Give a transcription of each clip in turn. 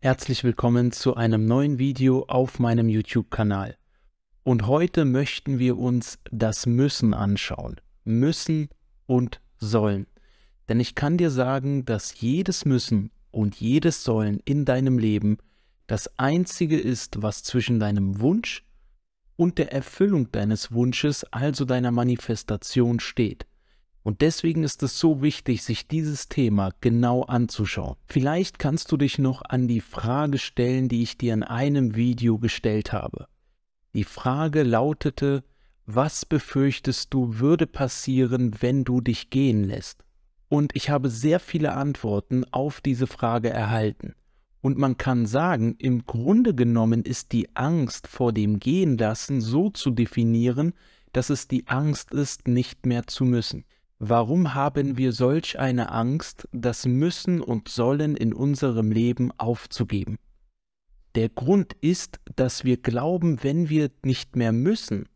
Herzlich willkommen zu einem neuen Video auf meinem YouTube-Kanal. Und heute möchten wir uns das Müssen anschauen. Müssen und Sollen. Denn ich kann dir sagen, dass jedes Müssen und jedes Sollen in deinem Leben das Einzige ist, was zwischen deinem Wunsch und der Erfüllung deines Wunsches, also deiner Manifestation steht. Und deswegen ist es so wichtig, sich dieses Thema genau anzuschauen. Vielleicht kannst du dich noch an die Frage stellen, die ich dir in einem Video gestellt habe. Die Frage lautete, was befürchtest du würde passieren, wenn du dich gehen lässt? Und ich habe sehr viele Antworten auf diese Frage erhalten. Und man kann sagen, im Grunde genommen ist die Angst vor dem Gehenlassen so zu definieren, dass es die Angst ist, nicht mehr zu müssen. Warum haben wir solch eine Angst, das Müssen und Sollen in unserem Leben aufzugeben? Der Grund ist, dass wir glauben, wenn wir nicht mehr müssen,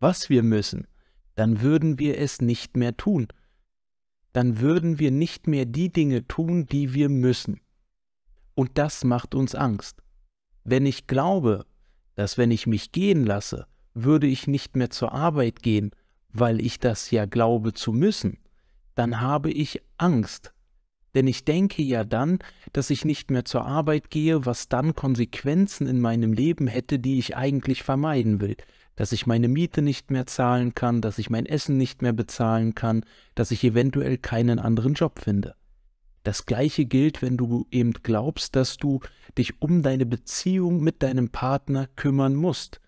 was wir müssen, dann würden wir es nicht mehr tun. Dann würden wir nicht mehr die Dinge tun, die wir müssen. Und das macht uns Angst. Wenn ich glaube, dass wenn ich mich gehen lasse, würde ich nicht mehr zur Arbeit gehen, weil ich das ja glaube zu müssen, dann habe ich Angst. Denn ich denke ja dann, dass ich nicht mehr zur Arbeit gehe, was dann Konsequenzen in meinem Leben hätte, die ich eigentlich vermeiden will. Dass ich meine Miete nicht mehr zahlen kann, dass ich mein Essen nicht mehr bezahlen kann, dass ich eventuell keinen anderen Job finde. Das gleiche gilt, wenn du eben glaubst, dass du dich um deine Beziehung mit deinem Partner kümmern musst.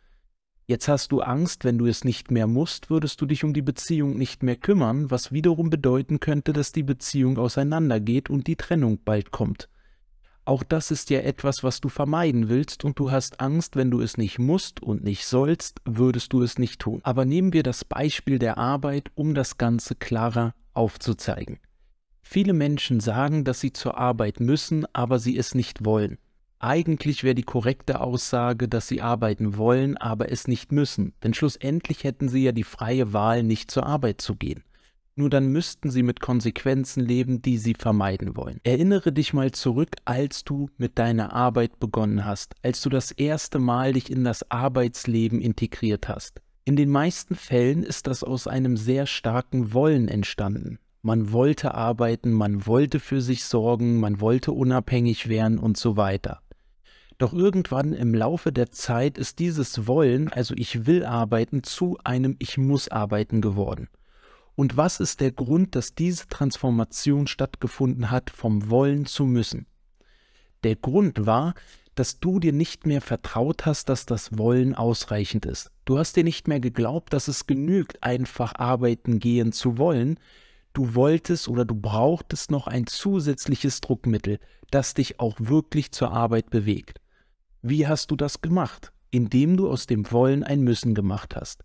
Jetzt hast du Angst, wenn du es nicht mehr musst, würdest du dich um die Beziehung nicht mehr kümmern, was wiederum bedeuten könnte, dass die Beziehung auseinandergeht und die Trennung bald kommt. Auch das ist ja etwas, was du vermeiden willst, und du hast Angst, wenn du es nicht musst und nicht sollst, würdest du es nicht tun. Aber nehmen wir das Beispiel der Arbeit, um das Ganze klarer aufzuzeigen. Viele Menschen sagen, dass sie zur Arbeit müssen, aber sie es nicht wollen. Eigentlich wäre die korrekte Aussage, dass sie arbeiten wollen, aber es nicht müssen, denn schlussendlich hätten sie ja die freie Wahl, nicht zur Arbeit zu gehen. Nur dann müssten sie mit Konsequenzen leben, die sie vermeiden wollen. Erinnere dich mal zurück, als du mit deiner Arbeit begonnen hast, als du das erste Mal dich in das Arbeitsleben integriert hast. In den meisten Fällen ist das aus einem sehr starken Wollen entstanden. Man wollte arbeiten, man wollte für sich sorgen, man wollte unabhängig werden und so weiter. Doch irgendwann im Laufe der Zeit ist dieses Wollen, also ich will arbeiten, zu einem Ich muss arbeiten geworden. Und was ist der Grund, dass diese Transformation stattgefunden hat vom Wollen zu müssen? Der Grund war, dass du dir nicht mehr vertraut hast, dass das Wollen ausreichend ist. Du hast dir nicht mehr geglaubt, dass es genügt, einfach arbeiten gehen zu wollen. Du wolltest oder du brauchtest noch ein zusätzliches Druckmittel, das dich auch wirklich zur Arbeit bewegt. Wie hast du das gemacht? Indem du aus dem Wollen ein Müssen gemacht hast.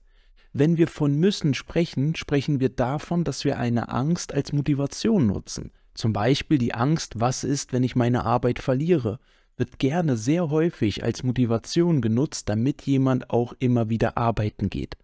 Wenn wir von müssen sprechen, sprechen wir davon, dass wir eine Angst als Motivation nutzen. Zum Beispiel die Angst, was ist, wenn ich meine Arbeit verliere, wird gerne sehr häufig als Motivation genutzt, damit jemand auch immer wieder arbeiten geht.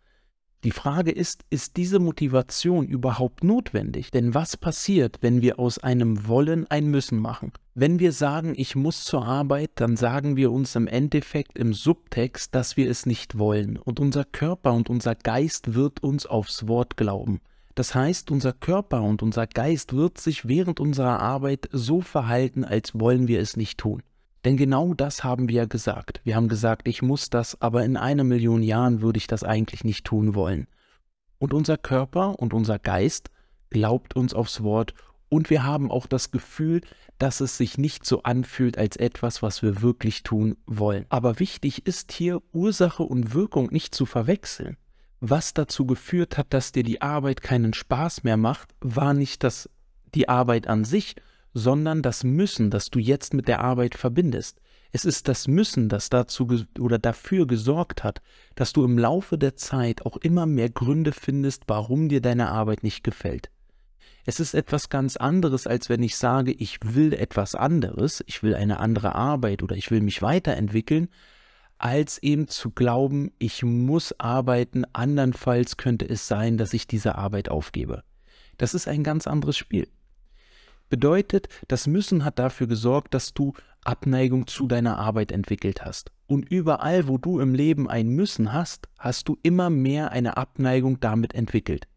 Die Frage ist, ist diese Motivation überhaupt notwendig? Denn was passiert, wenn wir aus einem Wollen ein Müssen machen? Wenn wir sagen, ich muss zur Arbeit, dann sagen wir uns im Endeffekt im Subtext, dass wir es nicht wollen. Und unser Körper und unser Geist wird uns aufs Wort glauben. Das heißt, unser Körper und unser Geist wird sich während unserer Arbeit so verhalten, als wollen wir es nicht tun. Denn genau das haben wir ja gesagt. Wir haben gesagt, ich muss das, aber in einer Million Jahren würde ich das eigentlich nicht tun wollen. Und unser Körper und unser Geist glaubt uns aufs Wort und wir haben auch das Gefühl, dass es sich nicht so anfühlt als etwas, was wir wirklich tun wollen. Aber wichtig ist hier, Ursache und Wirkung nicht zu verwechseln. Was dazu geführt hat, dass dir die Arbeit keinen Spaß mehr macht, war nicht das, die Arbeit an sich, sondern das Müssen, das du jetzt mit der Arbeit verbindest. Es ist das Müssen, das dazu oder dafür gesorgt hat, dass du im Laufe der Zeit auch immer mehr Gründe findest, warum dir deine Arbeit nicht gefällt. Es ist etwas ganz anderes, als wenn ich sage, ich will etwas anderes, ich will eine andere Arbeit oder ich will mich weiterentwickeln, als eben zu glauben, ich muss arbeiten, andernfalls könnte es sein, dass ich diese Arbeit aufgebe. Das ist ein ganz anderes Spiel. Bedeutet, das Müssen hat dafür gesorgt, dass du Abneigung zu deiner Arbeit entwickelt hast. Und überall, wo du im Leben ein Müssen hast, hast du immer mehr eine Abneigung damit entwickelt.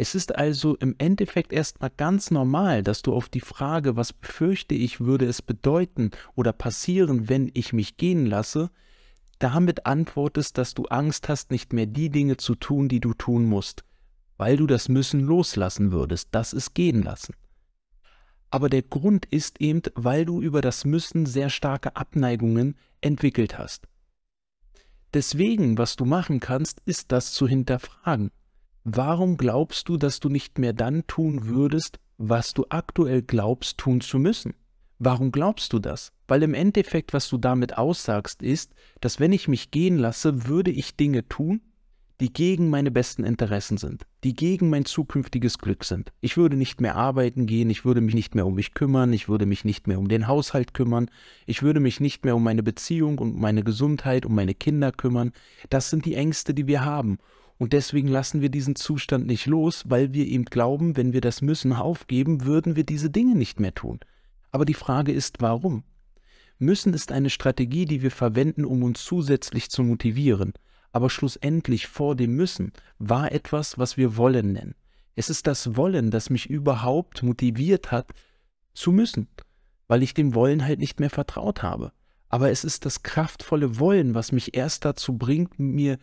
Es ist also im Endeffekt erstmal ganz normal, dass du auf die Frage, was befürchte ich, würde es bedeuten oder passieren, wenn ich mich gehen lasse, damit antwortest, dass du Angst hast, nicht mehr die Dinge zu tun, die du tun musst, weil du das Müssen loslassen würdest, das ist gehen lassen. Aber der Grund ist eben, weil du über das Müssen sehr starke Abneigungen entwickelt hast. Deswegen, was du machen kannst, ist das zu hinterfragen warum glaubst du, dass du nicht mehr dann tun würdest, was du aktuell glaubst tun zu müssen? Warum glaubst du das? Weil im Endeffekt, was du damit aussagst, ist, dass wenn ich mich gehen lasse, würde ich Dinge tun, die gegen meine besten Interessen sind, die gegen mein zukünftiges Glück sind. Ich würde nicht mehr arbeiten gehen, ich würde mich nicht mehr um mich kümmern, ich würde mich nicht mehr um den Haushalt kümmern, ich würde mich nicht mehr um meine Beziehung und um meine Gesundheit, um meine Kinder kümmern. Das sind die Ängste, die wir haben. Und deswegen lassen wir diesen Zustand nicht los, weil wir ihm glauben, wenn wir das Müssen aufgeben, würden wir diese Dinge nicht mehr tun. Aber die Frage ist, warum? Müssen ist eine Strategie, die wir verwenden, um uns zusätzlich zu motivieren. Aber schlussendlich vor dem Müssen war etwas, was wir Wollen nennen. Es ist das Wollen, das mich überhaupt motiviert hat, zu müssen, weil ich dem Wollen halt nicht mehr vertraut habe. Aber es ist das kraftvolle Wollen, was mich erst dazu bringt, mir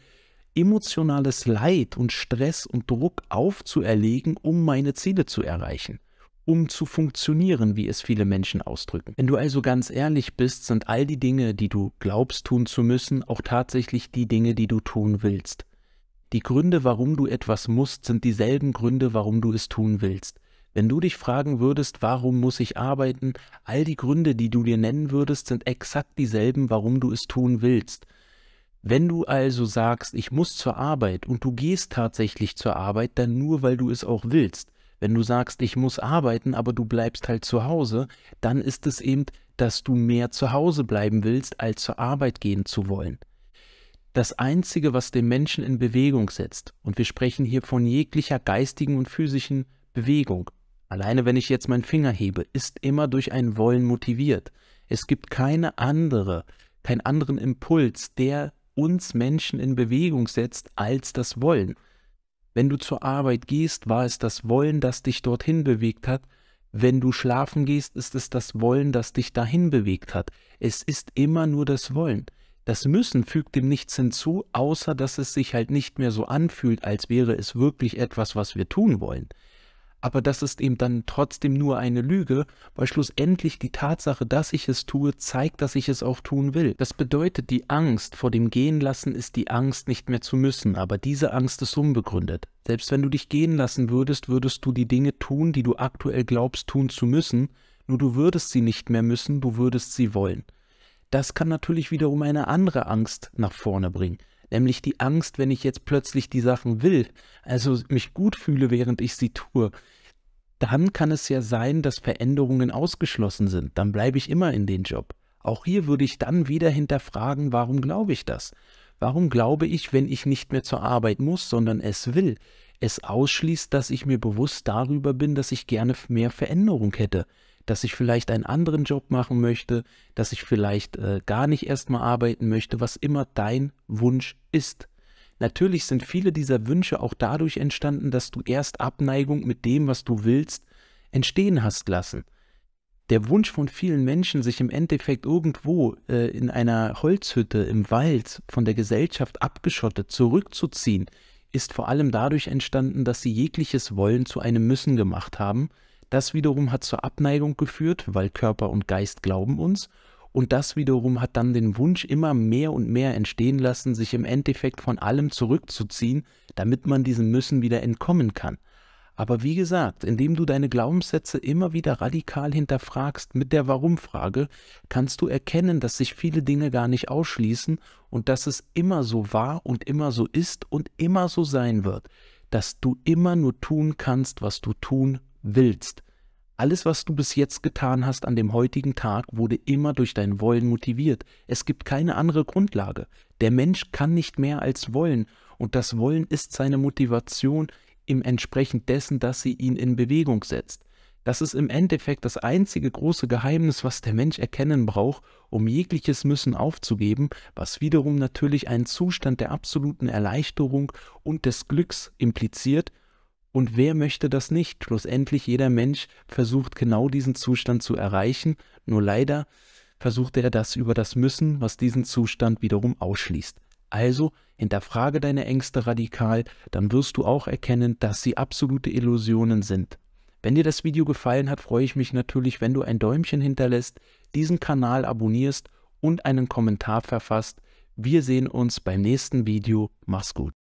emotionales Leid und Stress und Druck aufzuerlegen, um meine Ziele zu erreichen um zu funktionieren, wie es viele Menschen ausdrücken. Wenn du also ganz ehrlich bist, sind all die Dinge, die du glaubst tun zu müssen, auch tatsächlich die Dinge, die du tun willst. Die Gründe, warum du etwas musst, sind dieselben Gründe, warum du es tun willst. Wenn du dich fragen würdest, warum muss ich arbeiten, all die Gründe, die du dir nennen würdest, sind exakt dieselben, warum du es tun willst. Wenn du also sagst, ich muss zur Arbeit und du gehst tatsächlich zur Arbeit, dann nur, weil du es auch willst. Wenn du sagst, ich muss arbeiten, aber du bleibst halt zu Hause, dann ist es eben, dass du mehr zu Hause bleiben willst, als zur Arbeit gehen zu wollen. Das Einzige, was den Menschen in Bewegung setzt, und wir sprechen hier von jeglicher geistigen und physischen Bewegung, alleine wenn ich jetzt meinen Finger hebe, ist immer durch ein Wollen motiviert. Es gibt keine andere, keinen anderen Impuls, der uns Menschen in Bewegung setzt als das Wollen. Wenn du zur Arbeit gehst, war es das Wollen, das dich dorthin bewegt hat. Wenn du schlafen gehst, ist es das Wollen, das dich dahin bewegt hat. Es ist immer nur das Wollen. Das Müssen fügt dem nichts hinzu, außer dass es sich halt nicht mehr so anfühlt, als wäre es wirklich etwas, was wir tun wollen aber das ist eben dann trotzdem nur eine Lüge, weil schlussendlich die Tatsache, dass ich es tue, zeigt, dass ich es auch tun will. Das bedeutet, die Angst vor dem Gehenlassen ist die Angst, nicht mehr zu müssen, aber diese Angst ist unbegründet. Selbst wenn du dich gehen lassen würdest, würdest du die Dinge tun, die du aktuell glaubst tun zu müssen, nur du würdest sie nicht mehr müssen, du würdest sie wollen. Das kann natürlich wiederum eine andere Angst nach vorne bringen nämlich die Angst, wenn ich jetzt plötzlich die Sachen will, also mich gut fühle, während ich sie tue, dann kann es ja sein, dass Veränderungen ausgeschlossen sind. Dann bleibe ich immer in den Job. Auch hier würde ich dann wieder hinterfragen, warum glaube ich das? Warum glaube ich, wenn ich nicht mehr zur Arbeit muss, sondern es will? Es ausschließt, dass ich mir bewusst darüber bin, dass ich gerne mehr Veränderung hätte, dass ich vielleicht einen anderen Job machen möchte, dass ich vielleicht äh, gar nicht erstmal arbeiten möchte, was immer dein Wunsch ist. Natürlich sind viele dieser Wünsche auch dadurch entstanden, dass du erst Abneigung mit dem, was du willst, entstehen hast lassen. Der Wunsch von vielen Menschen, sich im Endeffekt irgendwo äh, in einer Holzhütte im Wald von der Gesellschaft abgeschottet zurückzuziehen, ist vor allem dadurch entstanden, dass sie jegliches Wollen zu einem Müssen gemacht haben. Das wiederum hat zur Abneigung geführt, weil Körper und Geist glauben uns und das wiederum hat dann den Wunsch immer mehr und mehr entstehen lassen, sich im Endeffekt von allem zurückzuziehen, damit man diesem Müssen wieder entkommen kann. Aber wie gesagt, indem du deine Glaubenssätze immer wieder radikal hinterfragst mit der Warum-Frage, kannst du erkennen, dass sich viele Dinge gar nicht ausschließen und dass es immer so war und immer so ist und immer so sein wird, dass du immer nur tun kannst, was du tun willst. Alles, was du bis jetzt getan hast an dem heutigen Tag, wurde immer durch dein Wollen motiviert. Es gibt keine andere Grundlage. Der Mensch kann nicht mehr als wollen, und das Wollen ist seine Motivation im entsprechend dessen, dass sie ihn in Bewegung setzt. Das ist im Endeffekt das einzige große Geheimnis, was der Mensch erkennen braucht, um jegliches Müssen aufzugeben, was wiederum natürlich einen Zustand der absoluten Erleichterung und des Glücks impliziert und wer möchte das nicht? Schlussendlich jeder Mensch versucht genau diesen Zustand zu erreichen, nur leider versucht er das über das Müssen, was diesen Zustand wiederum ausschließt. Also hinterfrage deine Ängste radikal, dann wirst du auch erkennen, dass sie absolute Illusionen sind. Wenn dir das Video gefallen hat, freue ich mich natürlich, wenn du ein Däumchen hinterlässt, diesen Kanal abonnierst und einen Kommentar verfasst. Wir sehen uns beim nächsten Video. Mach's gut.